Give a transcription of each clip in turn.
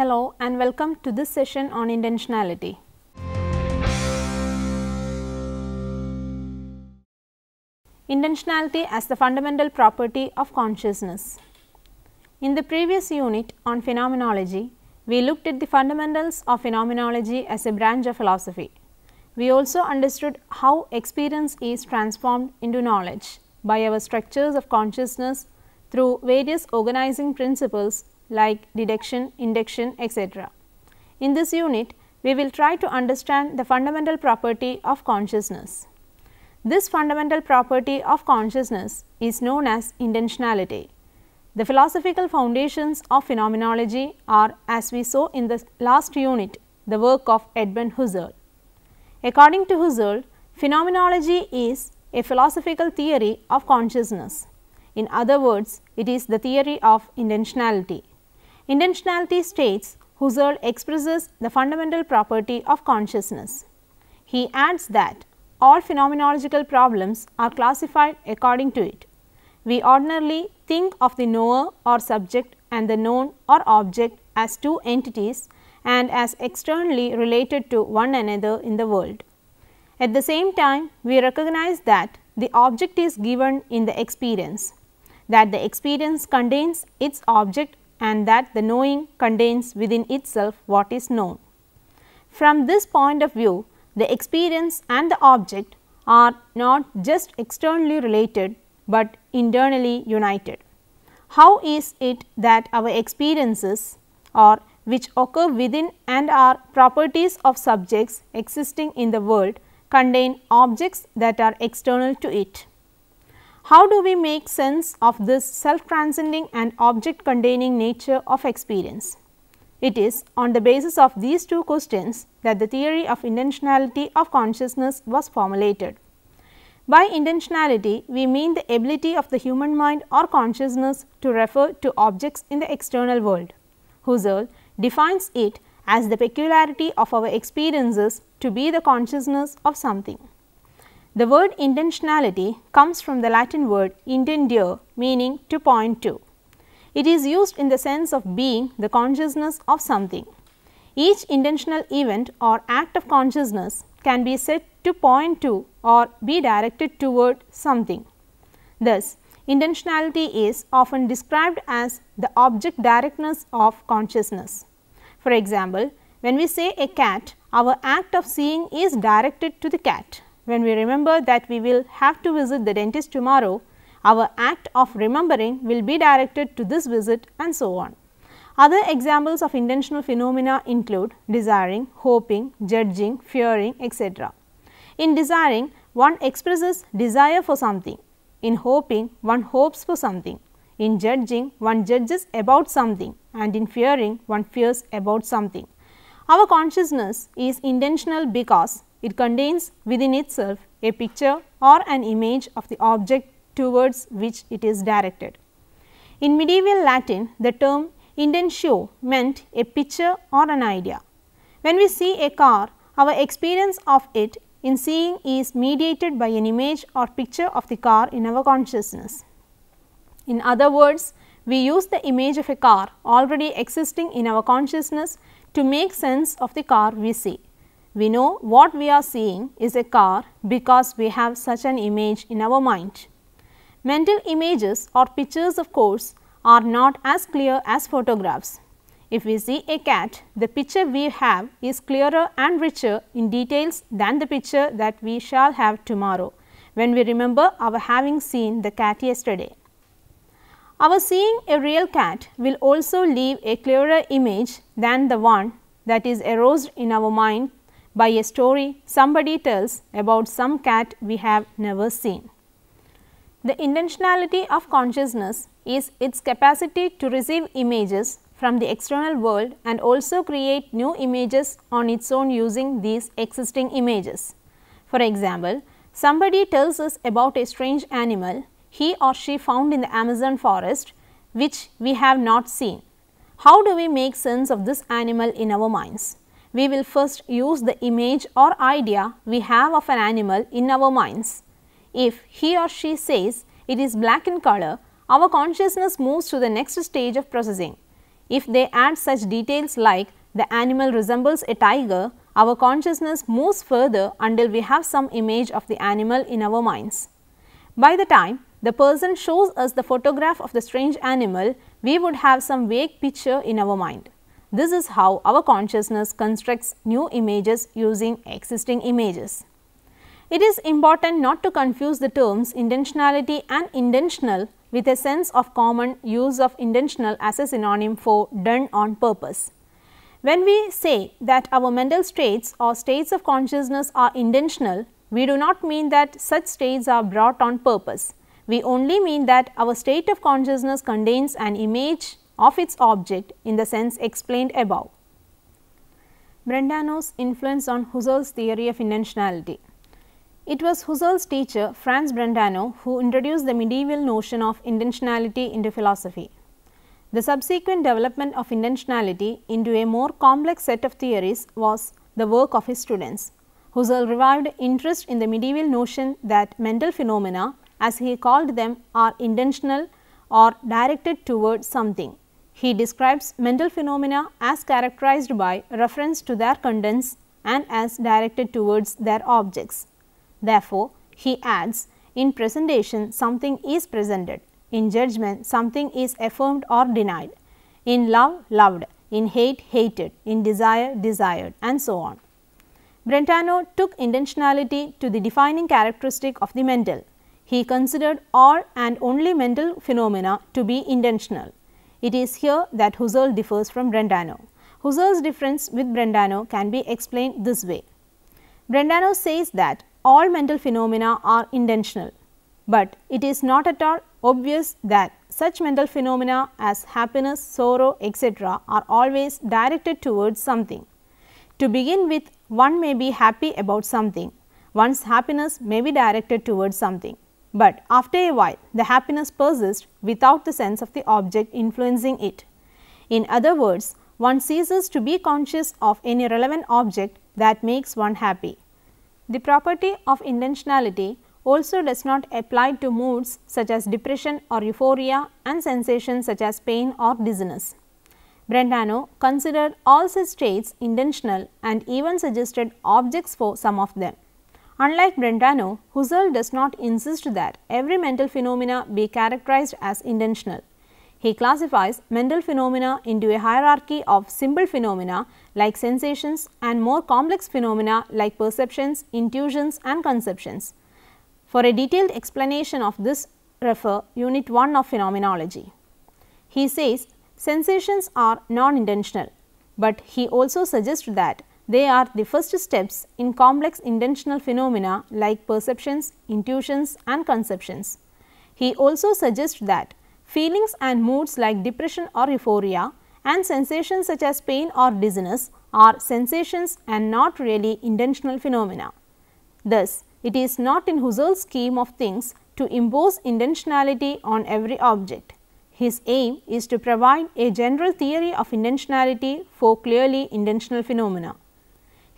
Hello and welcome to this session on intentionality. Intentionality as the fundamental property of consciousness. In the previous unit on phenomenology, we looked at the fundamentals of phenomenology as a branch of philosophy. We also understood how experience is transformed into knowledge by our structures of consciousness through various organizing principles like deduction, induction etc. In this unit, we will try to understand the fundamental property of consciousness. This fundamental property of consciousness is known as intentionality. The philosophical foundations of phenomenology are as we saw in the last unit the work of Edmund Husserl. According to Husserl, phenomenology is a philosophical theory of consciousness. In other words, it is the theory of intentionality. Intentionality states Husserl expresses the fundamental property of consciousness. He adds that all phenomenological problems are classified according to it. We ordinarily think of the knower or subject and the known or object as two entities and as externally related to one another in the world. At the same time, we recognize that the object is given in the experience, that the experience contains its object and that the knowing contains within itself what is known. From this point of view, the experience and the object are not just externally related, but internally united. How is it that our experiences or which occur within and are properties of subjects existing in the world contain objects that are external to it. How do we make sense of this self-transcending and object-containing nature of experience? It is on the basis of these two questions that the theory of intentionality of consciousness was formulated. By intentionality, we mean the ability of the human mind or consciousness to refer to objects in the external world. Husserl defines it as the peculiarity of our experiences to be the consciousness of something. The word intentionality comes from the Latin word intendere meaning to point to. It is used in the sense of being the consciousness of something. Each intentional event or act of consciousness can be said to point to or be directed toward something. Thus, intentionality is often described as the object directness of consciousness. For example, when we say a cat, our act of seeing is directed to the cat. When we remember that we will have to visit the dentist tomorrow, our act of remembering will be directed to this visit and so on. Other examples of intentional phenomena include desiring, hoping, judging, fearing, etc. In desiring, one expresses desire for something. In hoping, one hopes for something. In judging, one judges about something and in fearing, one fears about something. Our consciousness is intentional because it contains within itself a picture or an image of the object towards which it is directed. In medieval Latin, the term "indentio" meant a picture or an idea. When we see a car, our experience of it in seeing is mediated by an image or picture of the car in our consciousness. In other words, we use the image of a car already existing in our consciousness to make sense of the car we see. We know what we are seeing is a car because we have such an image in our mind. Mental images or pictures of course are not as clear as photographs. If we see a cat, the picture we have is clearer and richer in details than the picture that we shall have tomorrow when we remember our having seen the cat yesterday. Our seeing a real cat will also leave a clearer image than the one that is aroused in our mind by a story somebody tells about some cat we have never seen. The intentionality of consciousness is its capacity to receive images from the external world and also create new images on its own using these existing images. For example, somebody tells us about a strange animal he or she found in the Amazon forest which we have not seen. How do we make sense of this animal in our minds? we will first use the image or idea we have of an animal in our minds. If he or she says it is black in color, our consciousness moves to the next stage of processing. If they add such details like the animal resembles a tiger, our consciousness moves further until we have some image of the animal in our minds. By the time the person shows us the photograph of the strange animal, we would have some vague picture in our mind. This is how our consciousness constructs new images using existing images. It is important not to confuse the terms intentionality and intentional with a sense of common use of intentional as a synonym for done on purpose. When we say that our mental states or states of consciousness are intentional, we do not mean that such states are brought on purpose. We only mean that our state of consciousness contains an image, of its object in the sense explained above. Brendano's influence on Husserl's theory of intentionality. It was Husserl's teacher Franz Brendano who introduced the medieval notion of intentionality into philosophy. The subsequent development of intentionality into a more complex set of theories was the work of his students. Husserl revived interest in the medieval notion that mental phenomena, as he called them, are intentional or directed towards something. He describes mental phenomena as characterized by reference to their contents and as directed towards their objects. Therefore, he adds, in presentation something is presented, in judgment something is affirmed or denied, in love loved, in hate hated, in desire desired and so on. Brentano took intentionality to the defining characteristic of the mental. He considered all and only mental phenomena to be intentional. It is here that Husserl differs from Brendano. Husserl's difference with Brendano can be explained this way. Brendano says that all mental phenomena are intentional, but it is not at all obvious that such mental phenomena as happiness, sorrow, etc. are always directed towards something. To begin with, one may be happy about something, one's happiness may be directed towards something. But after a while, the happiness persists without the sense of the object influencing it. In other words, one ceases to be conscious of any relevant object that makes one happy. The property of intentionality also does not apply to moods such as depression or euphoria and sensations such as pain or dizziness. Brentano considered all such states intentional and even suggested objects for some of them. Unlike Brentano, Husserl does not insist that every mental phenomena be characterized as intentional. He classifies mental phenomena into a hierarchy of simple phenomena like sensations and more complex phenomena like perceptions, intuitions and conceptions. For a detailed explanation of this refer unit 1 of phenomenology. He says sensations are non-intentional, but he also suggests that they are the first steps in complex intentional phenomena like perceptions, intuitions and conceptions. He also suggests that feelings and moods like depression or euphoria and sensations such as pain or dizziness are sensations and not really intentional phenomena. Thus, it is not in Husserl's scheme of things to impose intentionality on every object. His aim is to provide a general theory of intentionality for clearly intentional phenomena.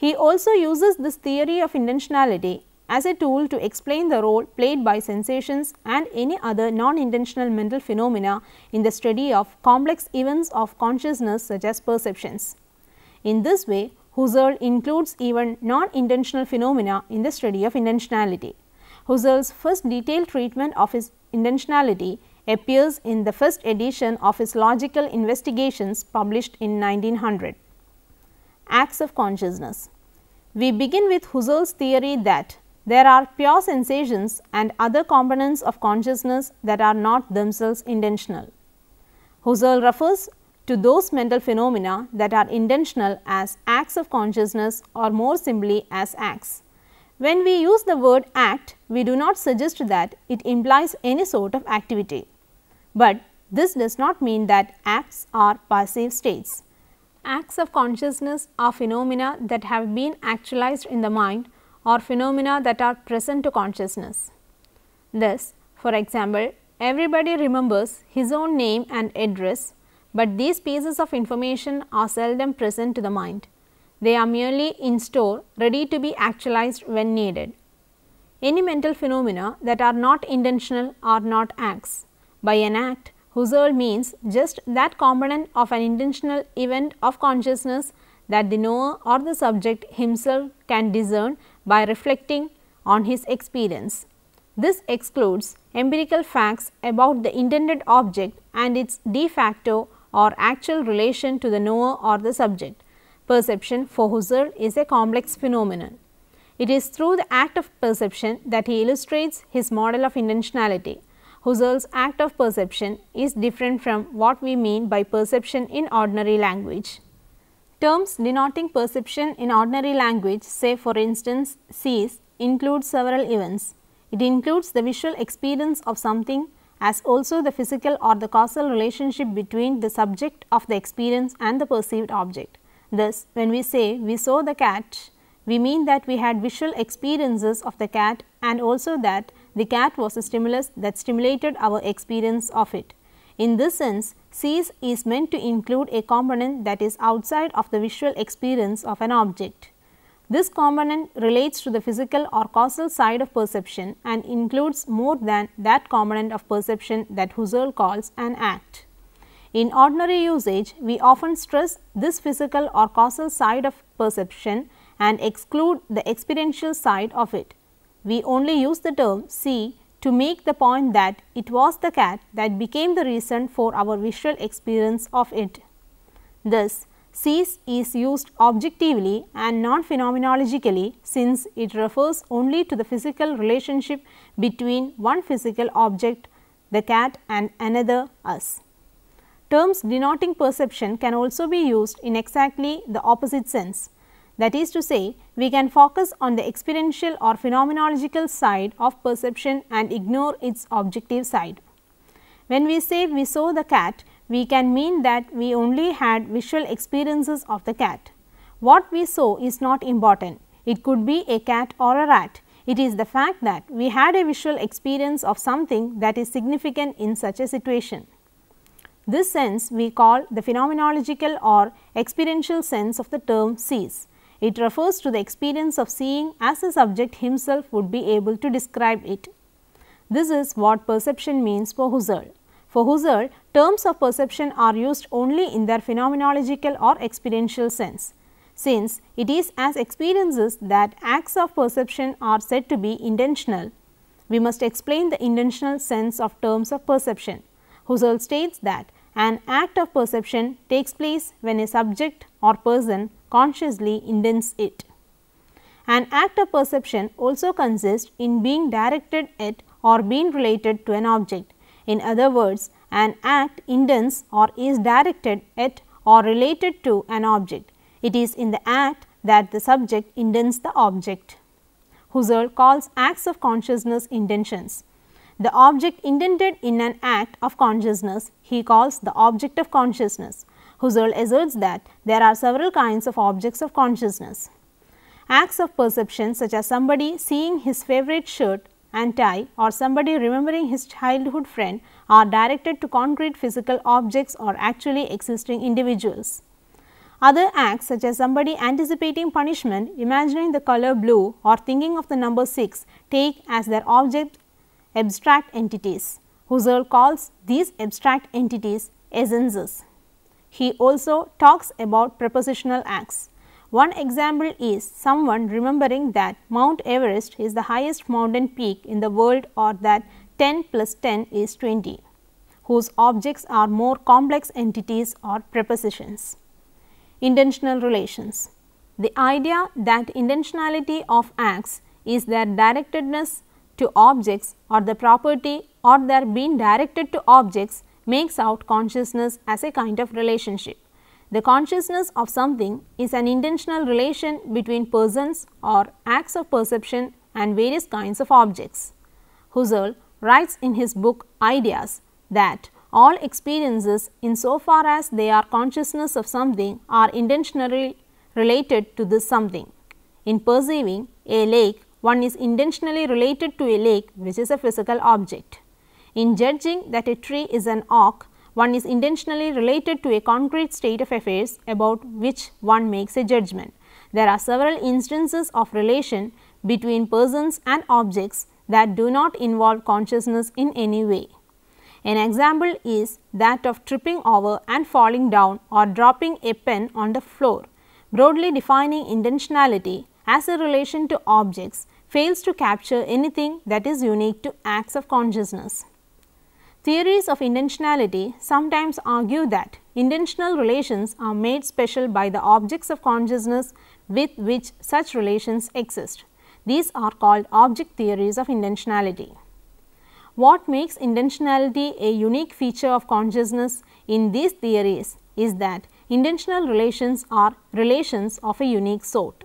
He also uses this theory of intentionality as a tool to explain the role played by sensations and any other non-intentional mental phenomena in the study of complex events of consciousness such as perceptions. In this way, Husserl includes even non-intentional phenomena in the study of intentionality. Husserl's first detailed treatment of his intentionality appears in the first edition of his logical investigations published in 1900 acts of consciousness. We begin with Husserl's theory that there are pure sensations and other components of consciousness that are not themselves intentional. Husserl refers to those mental phenomena that are intentional as acts of consciousness or more simply as acts. When we use the word act, we do not suggest that it implies any sort of activity, but this does not mean that acts are passive states acts of consciousness are phenomena that have been actualized in the mind or phenomena that are present to consciousness. Thus, for example, everybody remembers his own name and address, but these pieces of information are seldom present to the mind. They are merely in store ready to be actualized when needed. Any mental phenomena that are not intentional are not acts. By an act, Husserl means just that component of an intentional event of consciousness that the knower or the subject himself can discern by reflecting on his experience. This excludes empirical facts about the intended object and its de facto or actual relation to the knower or the subject. Perception for Husserl is a complex phenomenon. It is through the act of perception that he illustrates his model of intentionality. Husserl's act of perception is different from what we mean by perception in ordinary language. Terms denoting perception in ordinary language say for instance sees include several events. It includes the visual experience of something as also the physical or the causal relationship between the subject of the experience and the perceived object. Thus, when we say we saw the cat, we mean that we had visual experiences of the cat and also that the cat was a stimulus that stimulated our experience of it. In this sense, sees is meant to include a component that is outside of the visual experience of an object. This component relates to the physical or causal side of perception and includes more than that component of perception that Husserl calls an act. In ordinary usage, we often stress this physical or causal side of perception and exclude the experiential side of it. We only use the term see to make the point that it was the cat that became the reason for our visual experience of it. Thus, "see" is used objectively and non-phenomenologically since it refers only to the physical relationship between one physical object, the cat and another, us. Terms denoting perception can also be used in exactly the opposite sense. That is to say, we can focus on the experiential or phenomenological side of perception and ignore its objective side. When we say we saw the cat, we can mean that we only had visual experiences of the cat. What we saw is not important. It could be a cat or a rat. It is the fact that we had a visual experience of something that is significant in such a situation. This sense we call the phenomenological or experiential sense of the term sees. It refers to the experience of seeing as the subject himself would be able to describe it. This is what perception means for Husserl. For Husserl, terms of perception are used only in their phenomenological or experiential sense, since it is as experiences that acts of perception are said to be intentional. We must explain the intentional sense of terms of perception. Husserl states that an act of perception takes place when a subject or person consciously intends it. An act of perception also consists in being directed at or being related to an object. In other words, an act intends or is directed at or related to an object. It is in the act that the subject intends the object. Husserl calls acts of consciousness intentions the object indented in an act of consciousness he calls the object of consciousness. Husserl asserts that there are several kinds of objects of consciousness. Acts of perception such as somebody seeing his favorite shirt and tie or somebody remembering his childhood friend are directed to concrete physical objects or actually existing individuals. Other acts such as somebody anticipating punishment, imagining the color blue or thinking of the number 6 take as their object abstract entities. Husserl calls these abstract entities essences. He also talks about prepositional acts. One example is someone remembering that Mount Everest is the highest mountain peak in the world or that 10 plus 10 is 20, whose objects are more complex entities or prepositions. Intentional relations. The idea that intentionality of acts is their directedness to objects or the property or their being directed to objects makes out consciousness as a kind of relationship. The consciousness of something is an intentional relation between persons or acts of perception and various kinds of objects. Husserl writes in his book Ideas that all experiences insofar as they are consciousness of something are intentionally related to this something. In perceiving a lake, one is intentionally related to a lake which is a physical object. In judging that a tree is an oak, one is intentionally related to a concrete state of affairs about which one makes a judgment. There are several instances of relation between persons and objects that do not involve consciousness in any way. An example is that of tripping over and falling down or dropping a pen on the floor. Broadly defining intentionality, as a relation to objects fails to capture anything that is unique to acts of consciousness. Theories of intentionality sometimes argue that intentional relations are made special by the objects of consciousness with which such relations exist. These are called object theories of intentionality. What makes intentionality a unique feature of consciousness in these theories is that intentional relations are relations of a unique sort.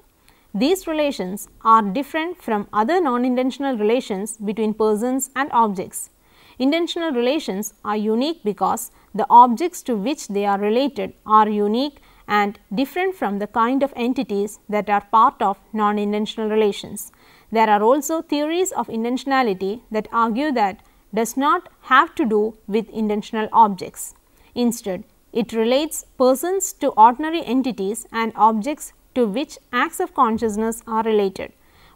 These relations are different from other non-intentional relations between persons and objects. Intentional relations are unique because the objects to which they are related are unique and different from the kind of entities that are part of non-intentional relations. There are also theories of intentionality that argue that does not have to do with intentional objects. Instead, it relates persons to ordinary entities and objects to which acts of consciousness are related.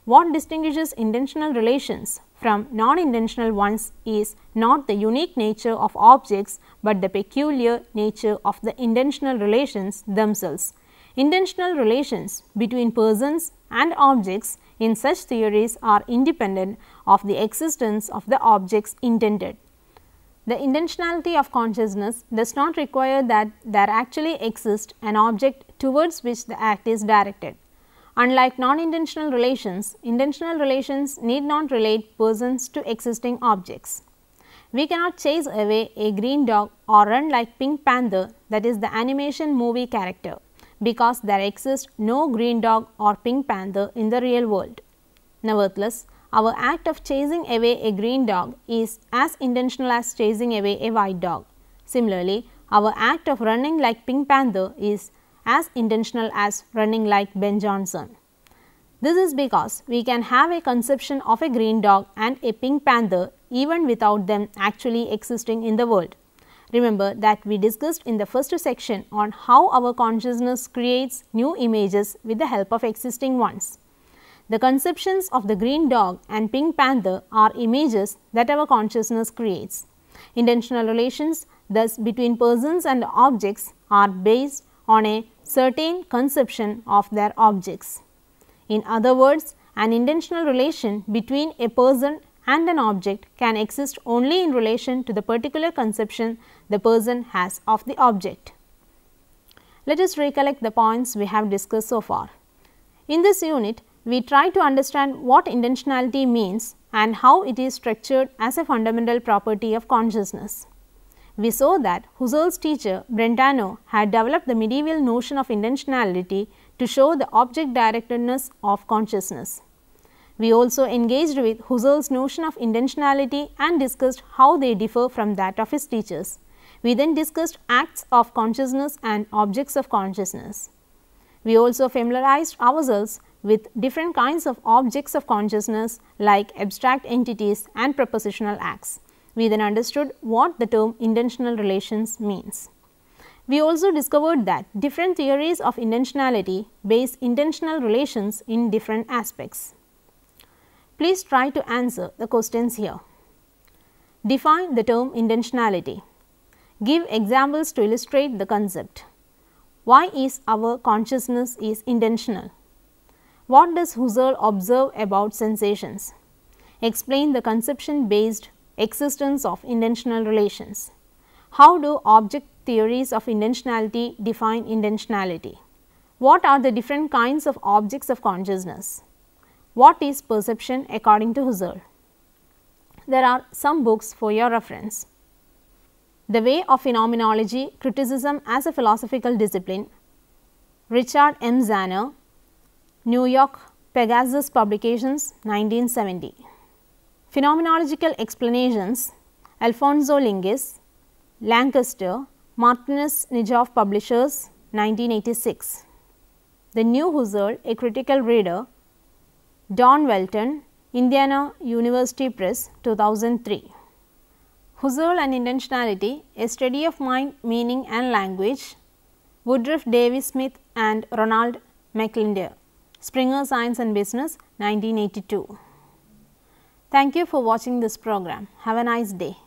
What distinguishes intentional relations from non-intentional ones is not the unique nature of objects, but the peculiar nature of the intentional relations themselves. Intentional relations between persons and objects in such theories are independent of the existence of the objects intended. The intentionality of consciousness does not require that there actually exist an object towards which the act is directed. Unlike non-intentional relations, intentional relations need not relate persons to existing objects. We cannot chase away a green dog or run like Pink Panther that is the animation movie character because there exists no green dog or Pink Panther in the real world. Nevertheless, our act of chasing away a green dog is as intentional as chasing away a white dog. Similarly, our act of running like Pink Panther is as intentional as running like Ben Johnson. This is because we can have a conception of a green dog and a Pink Panther even without them actually existing in the world. Remember that we discussed in the first section on how our consciousness creates new images with the help of existing ones. The conceptions of the green dog and pink panther are images that our consciousness creates. Intentional relations thus between persons and objects are based on a certain conception of their objects. In other words, an intentional relation between a person and an object can exist only in relation to the particular conception the person has of the object. Let us recollect the points we have discussed so far. In this unit, we try to understand what intentionality means and how it is structured as a fundamental property of consciousness. We saw that Husserl's teacher Brentano had developed the medieval notion of intentionality to show the object directedness of consciousness. We also engaged with Husserl's notion of intentionality and discussed how they differ from that of his teachers. We then discussed acts of consciousness and objects of consciousness. We also familiarized ourselves with different kinds of objects of consciousness like abstract entities and propositional acts. We then understood what the term intentional relations means. We also discovered that different theories of intentionality base intentional relations in different aspects. Please try to answer the questions here. Define the term intentionality. Give examples to illustrate the concept. Why is our consciousness is intentional? What does Husserl observe about sensations? Explain the conception based existence of intentional relations. How do object theories of intentionality define intentionality? What are the different kinds of objects of consciousness? What is perception according to Husserl? There are some books for your reference. The Way of Phenomenology, Criticism as a Philosophical Discipline, Richard M. Zanner, New York, Pegasus Publications, 1970. Phenomenological Explanations, Alfonso Lingis, Lancaster, Martinez Nijov Publishers, 1986. The New Husserl, A Critical Reader, Don Welton, Indiana University Press, 2003. Husserl and Intentionality, A Study of Mind, Meaning and Language, Woodruff Davis Smith and Ronald McLinder. Springer Science and Business 1982. Thank you for watching this program. Have a nice day.